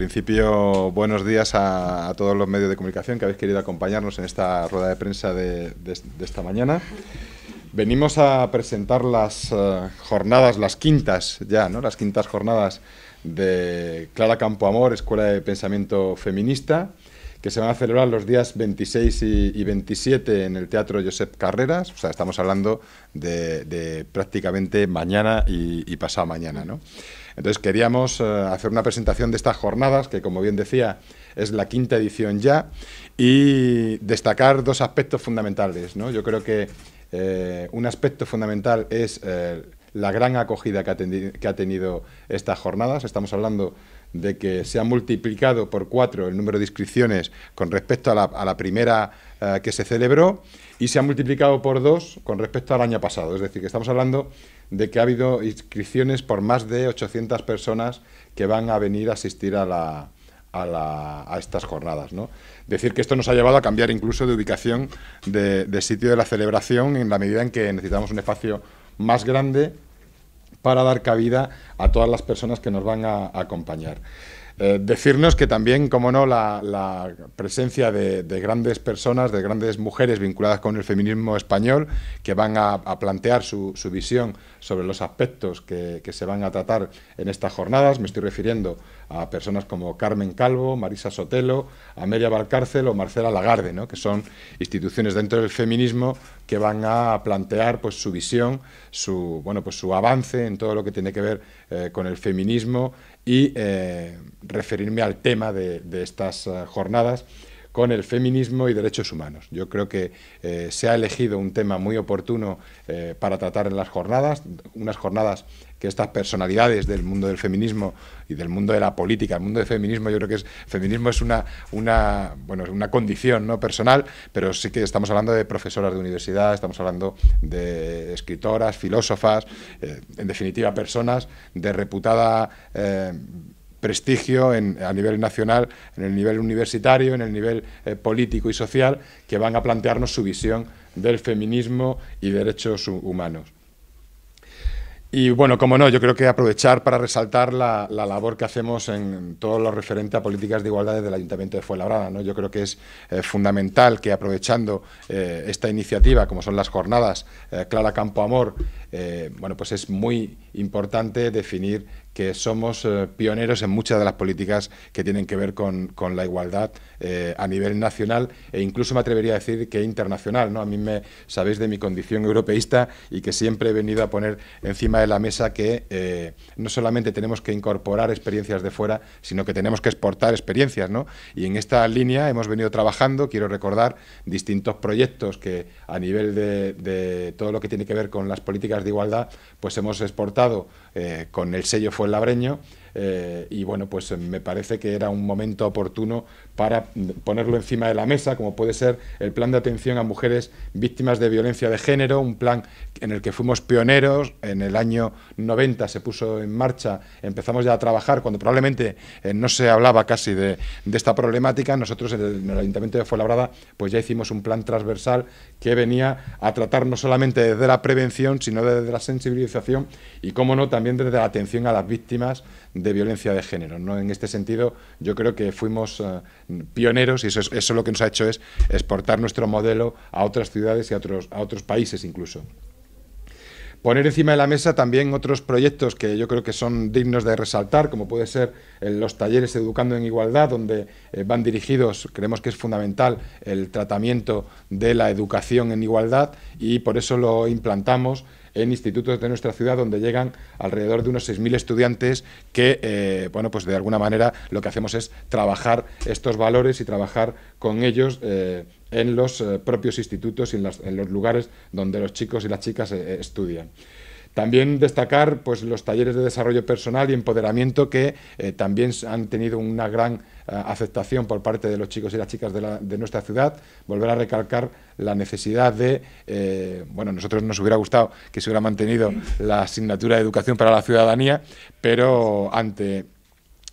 En principio, buenos días a, todos los medios de comunicación que habéis querido acompañarnos en esta rueda de prensa de, esta mañana. Venimos a presentar las eh, jornadas, las quintas ya, ¿no? Las quintas jornadas de Clara Campoamor, Escuela de Pensamiento Feminista que se van a celebrar los días 26 y, 27 en el Teatro Josep Carreras. O sea, estamos hablando de, prácticamente mañana y, pasado mañana, ¿no? Entonces queríamos eh, hacer una presentación de estas jornadas, que como bien decía, es la quinta edición ya, y destacar dos aspectos fundamentales. ¿no? Yo creo que eh, un aspecto fundamental es eh, la gran acogida que ha, que ha tenido estas jornadas. Estamos hablando de que se ha multiplicado por cuatro el número de inscripciones con respecto a la, primera eh, que se celebró y se ha multiplicado por dos con respecto al año pasado. Es decir, que estamos hablando de que ha habido inscripciones por más de 800 personas que van a venir a asistir a, a, estas jornadas. ¿no? Decir que esto nos ha llevado a cambiar incluso de ubicación de sitio de la celebración en la medida en que necesitamos un espacio más grande para dar cabida a todas las personas que nos van a, acompañar. Eh, decirnos que también, como no, la, presencia de, grandes personas, de grandes mujeres vinculadas con el feminismo español, que van a, plantear su, visión sobre los aspectos que, que, se van a tratar en estas jornadas. Me estoy refiriendo a personas como Carmen Calvo, Marisa Sotelo, Amelia Valcárcel o Marcela Lagarde, ¿no? que son instituciones dentro del feminismo que van a plantear pues, su visión, su, bueno, pues, su avance en todo lo que tiene que ver eh, con el feminismo y eh, referirme al tema de estas eh, jornadas con el feminismo y derechos humanos. Yo creo que eh, se ha elegido un tema muy oportuno eh, para tratar en las jornadas, unas jornadas que estas personalidades del mundo del feminismo y del mundo de la política, el mundo del feminismo, yo creo que es feminismo es una, una bueno, una condición no personal, pero sí que estamos hablando de profesoras de universidad, estamos hablando de escritoras, filósofas, eh, en definitiva personas de reputada prestigio a nivel nacional, en el nivel universitario, en el nivel eh, político y social, que van a plantearnos su visión del feminismo y derechos humanos. Y bueno, como no, yo creo que aprovechar para resaltar la, labor que hacemos en todo lo referente a políticas de igualdad del Ayuntamiento de Fuenlabrada. ¿no? Yo creo que es eh, fundamental que aprovechando eh, esta iniciativa, como son las jornadas Clara Campo Amor, bueno, pues es muy importante definir que somos eh, pioneros en muchas de las políticas que tienen que ver con, la igualdad eh, a nivel nacional e incluso me atrevería a decir que internacional. ¿no? A mí me sabéis de mi condición europeísta y que siempre he venido a poner encima de la mesa que eh, no solamente tenemos que incorporar experiencias de fuera, sino que tenemos que exportar experiencias. ¿no? Y en esta línea hemos venido trabajando, quiero recordar, distintos proyectos que a nivel de, de todo lo que tiene que ver con las políticas de igualdad, pues hemos exportado con el sello fuera labreño eh, y bueno, pues eh, me parece que era un momento oportuno para ponerlo encima de la mesa, como puede ser el plan de atención a mujeres víctimas de violencia de género, un plan en el que fuimos pioneros, en el año 90 se puso en marcha, empezamos ya a trabajar, cuando probablemente eh, no se hablaba casi de, esta problemática, nosotros en el, Ayuntamiento de Fuenlabrada pues ya hicimos un plan transversal que venía a tratar no solamente desde la prevención, sino desde la sensibilización y, cómo no, también desde la atención a las víctimas de violencia de género. ¿no? En este sentido, yo creo que fuimos... Eh, pioneros y eso, lo que nos ha hecho es exportar nuestro modelo a otras ciudades y a otros, a otros países incluso poner encima de la mesa también otros proyectos que yo creo que son dignos de resaltar, como puede ser los talleres Educando en Igualdad, donde eh, van dirigidos, creemos que es fundamental, el tratamiento de la educación en igualdad y por eso lo implantamos en institutos de nuestra ciudad donde llegan alrededor de unos 6.000 estudiantes que, eh, bueno, pues de alguna manera lo que hacemos es trabajar estos valores y trabajar con ellos eh, en los eh, propios institutos y en, los lugares donde los chicos y las chicas estudian. También destacar pues, los talleres de desarrollo personal y empoderamiento que eh, también han tenido una gran eh, aceptación por parte de los chicos y las chicas de, nuestra ciudad. Volver a recalcar la necesidad de, eh, bueno, nosotros nos hubiera gustado que se hubiera mantenido la asignatura de educación para la ciudadanía, pero ante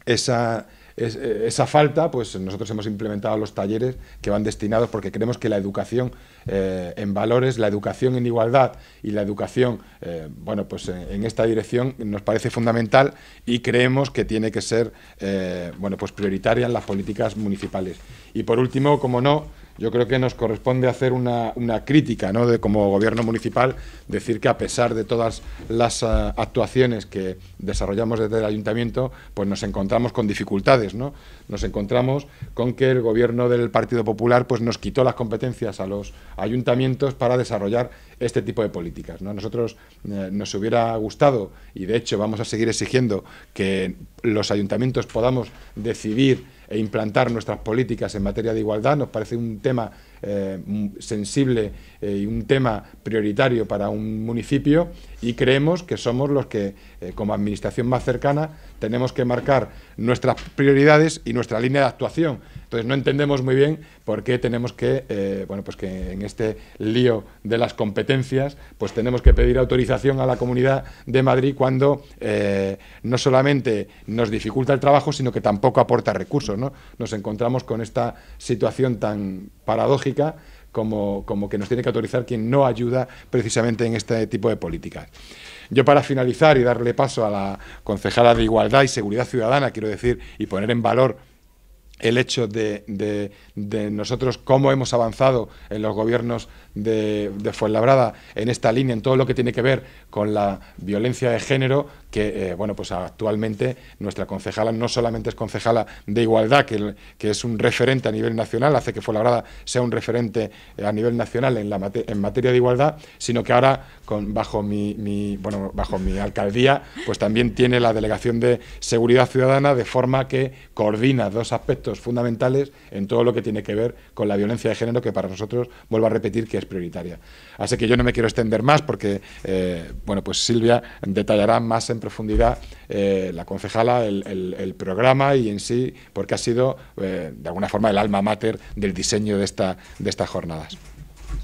esa eh, esa falta, pues nosotros hemos implementado los talleres que van destinados porque creemos que la educación eh, en valores, la educación en igualdad y la educación, eh, bueno, pues en, esta dirección nos parece fundamental y creemos que tiene que ser, bueno, pues prioritaria en las políticas municipales. Y por último, como no, yo creo que nos corresponde hacer una, crítica, De como gobierno municipal, decir que a pesar de todas las eh, actuaciones que desarrollamos desde el ayuntamiento, pues nos encontramos con dificultades, ¿no? Nos encontramos con que el gobierno del Partido Popular pues nos quitó las competencias a los ayuntamientos para desarrollar este tipo de políticas, Nosotros eh, nos hubiera gustado y de hecho vamos a seguir exigiendo que los ayuntamientos podamos decidir e implantar nuestras políticas en materia de igualdad. Nos parece un tema eh, sensible eh, y un tema prioritario para un municipio y creemos que somos los que, eh, como administración más cercana, tenemos que marcar nuestras prioridades y nuestra línea de actuación entonces no entendemos muy bien por qué tenemos que, eh, bueno, pues que en este lío de las competencias, pues tenemos que pedir autorización a la Comunidad de Madrid cuando eh, no solamente nos dificulta el trabajo, sino que tampoco aporta recursos, ¿no? Nos encontramos con esta situación tan paradójica como, como, que nos tiene que autorizar quien no ayuda precisamente en este tipo de políticas. Yo para finalizar y darle paso a la concejala de Igualdad y Seguridad Ciudadana, quiero decir, y poner en valor el hecho de, nosotros cómo hemos avanzado en los gobiernos de, de, Fuenlabrada en esta línea, en todo lo que tiene que ver con la violencia de género, que eh, bueno, pues actualmente nuestra concejala no solamente es concejala de igualdad, que, que, es un referente a nivel nacional, hace que Fuenlabrada sea un referente eh, a nivel nacional en, la en materia de igualdad, sino que ahora con, bajo, mi, mi, bueno, bajo mi alcaldía, pues también tiene la delegación de seguridad ciudadana, de forma que coordina dos aspectos fundamentales en todo lo que tiene que ver con la violencia de género, que para nosotros, vuelvo a repetir, que prioritaria. Así que yo no me quiero extender más porque, eh, bueno, pues Silvia detallará más en profundidad eh, la concejala, el, programa y en sí, porque ha sido, eh, de alguna forma, el alma mater del diseño de estas jornadas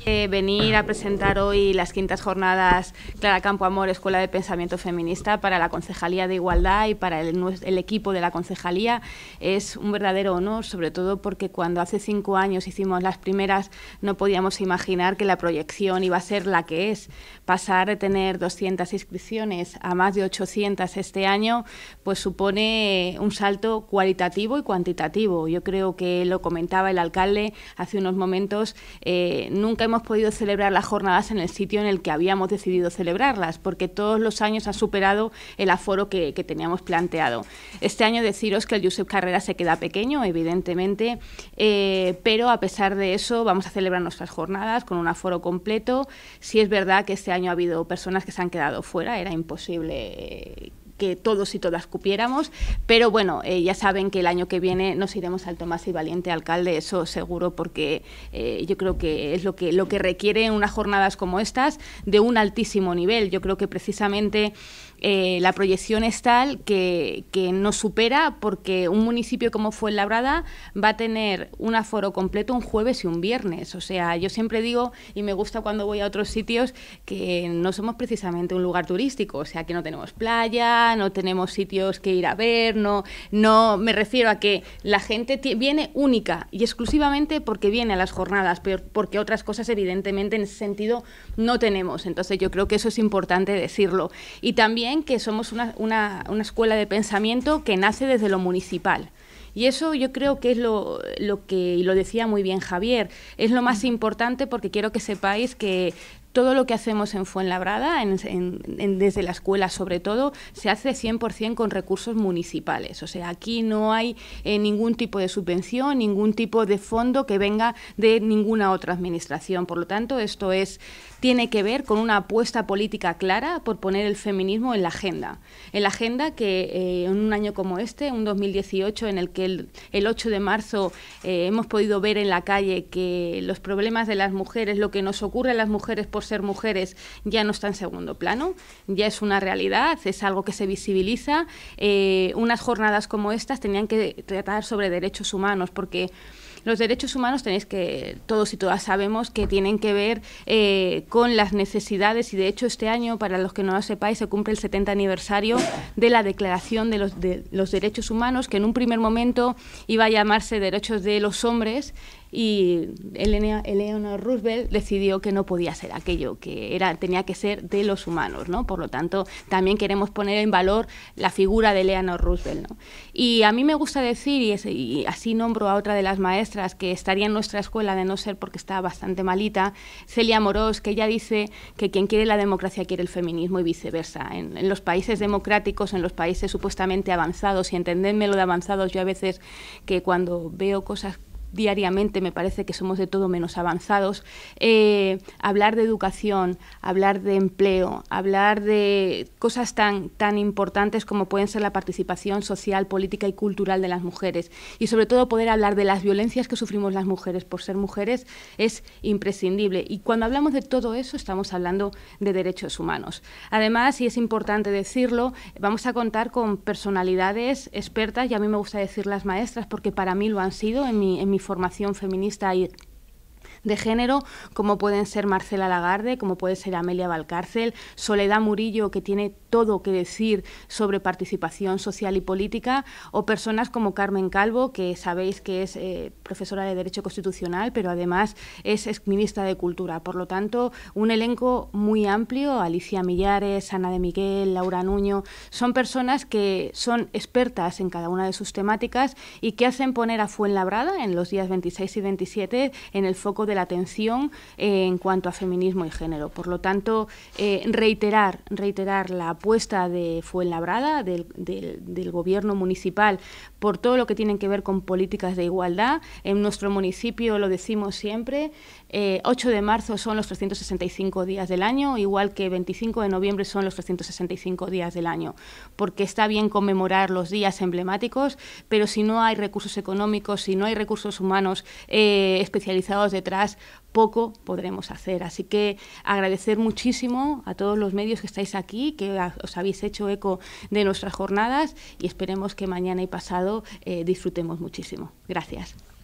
venir a presentar hoy las quintas jornadas Clara Campo Amor, Escuela de Pensamiento Feminista, para la Concejalía de Igualdad y para el, equipo de la Concejalía. Es un verdadero honor, sobre todo porque cuando hace cinco años hicimos las primeras no podíamos imaginar que la proyección iba a ser la que es. Pasar de tener 200 inscripciones a más de 800 este año, pues supone un salto cualitativo y cuantitativo. Yo creo que lo comentaba el alcalde hace unos momentos, eh, nunca podido celebrar las jornadas en el sitio en el que habíamos decidido celebrarlas, porque todos los años ha superado el aforo que, teníamos planteado. Este año deciros que el Josep Carrera se queda pequeño, evidentemente, eh, pero a pesar de eso vamos a celebrar nuestras jornadas con un aforo completo. Si es verdad que este año ha habido personas que se han quedado fuera, era imposible eh, que todos y todas cupiéramos, pero bueno, eh, ya saben que el año que viene nos iremos al Tomás y Valiente alcalde, eso seguro, porque eh, yo creo que es lo que, lo que requieren unas jornadas como estas de un altísimo nivel. Yo creo que precisamente... Eh, la proyección es tal que, que no supera porque un municipio como fue Labrada va a tener un aforo completo un jueves y un viernes. O sea, yo siempre digo, y me gusta cuando voy a otros sitios, que no somos precisamente un lugar turístico, o sea, que no tenemos playa, no tenemos sitios que ir a ver, no, no me refiero a que la gente viene única y exclusivamente porque viene a las jornadas, pero porque otras cosas evidentemente en ese sentido no tenemos. Entonces yo creo que eso es importante decirlo. Y también que somos una, una, escuela de pensamiento que nace desde lo municipal. Y eso yo creo que es lo, lo que, lo decía muy bien Javier, es lo más importante porque quiero que sepáis que todo lo que hacemos en Fuenlabrada, desde la escuela sobre todo, se hace 100% con recursos municipales. O sea, aquí no hay eh, ningún tipo de subvención, ningún tipo de fondo que venga de ninguna otra administración. Por lo tanto, esto es tiene que ver con una apuesta política clara por poner el feminismo en la agenda. En la agenda que eh, en un año como este, un 2018, en el que el, 8 de marzo eh, hemos podido ver en la calle que los problemas de las mujeres, lo que nos ocurre a las mujeres por ser mujeres ya no está en segundo plano, ya es una realidad, es algo que se visibiliza. Eh, unas jornadas como estas tenían que tratar sobre derechos humanos, porque los derechos humanos tenéis que todos y todas sabemos que tienen que ver eh, con las necesidades y de hecho este año para los que no lo sepáis se cumple el 70 aniversario de la declaración de los, de los derechos humanos que en un primer momento iba a llamarse derechos de los hombres y Eleanor Roosevelt decidió que no podía ser aquello, que era, tenía que ser de los humanos, ¿no? Por lo tanto, también queremos poner en valor la figura de Eleanor Roosevelt, ¿no? Y a mí me gusta decir, y, así nombro a otra de las maestras que estaría en nuestra escuela, de no ser porque está bastante malita, Celia Morós, que ella dice que quien quiere la democracia quiere el feminismo y viceversa. En, en los países democráticos, en los países supuestamente avanzados, y entendedme lo de avanzados, yo a veces que cuando veo cosas diariamente me parece que somos de todo menos avanzados, eh, hablar de educación, hablar de empleo, hablar de cosas tan, tan importantes como pueden ser la participación social, política y cultural de las mujeres. Y sobre todo poder hablar de las violencias que sufrimos las mujeres por ser mujeres es imprescindible. Y cuando hablamos de todo eso estamos hablando de derechos humanos. Además, y es importante decirlo, vamos a contar con personalidades expertas, y a mí me gusta decir las maestras porque para mí lo han sido en mi información formación feminista y de género, como pueden ser Marcela Lagarde, como puede ser Amelia Valcárcel, Soledad Murillo, que tiene todo que decir sobre participación social y política, o personas como Carmen Calvo, que sabéis que es eh, profesora de Derecho Constitucional, pero además es, exministra de Cultura. Por lo tanto, un elenco muy amplio, Alicia Millares, Ana de Miguel, Laura Nuño, son personas que son expertas en cada una de sus temáticas y que hacen poner a Fuenlabrada en los días 26 y 27 en el foco de atención eh, en cuanto a feminismo y género. Por lo tanto, eh, reiterar, reiterar la apuesta de Fuenlabrada, del, del, gobierno municipal, por todo lo que tiene que ver con políticas de igualdad. En nuestro municipio lo decimos siempre, 8 eh, de marzo son los 365 días del año, igual que 25 de noviembre son los 365 días del año, porque está bien conmemorar los días emblemáticos, pero si no hay recursos económicos, si no hay recursos humanos especializados detrás, poco podremos hacer. Así que agradecer muchísimo a todos los medios que estáis aquí, que os habéis hecho eco de nuestras jornadas y esperemos que mañana y pasado eh, disfrutemos muchísimo. Gracias.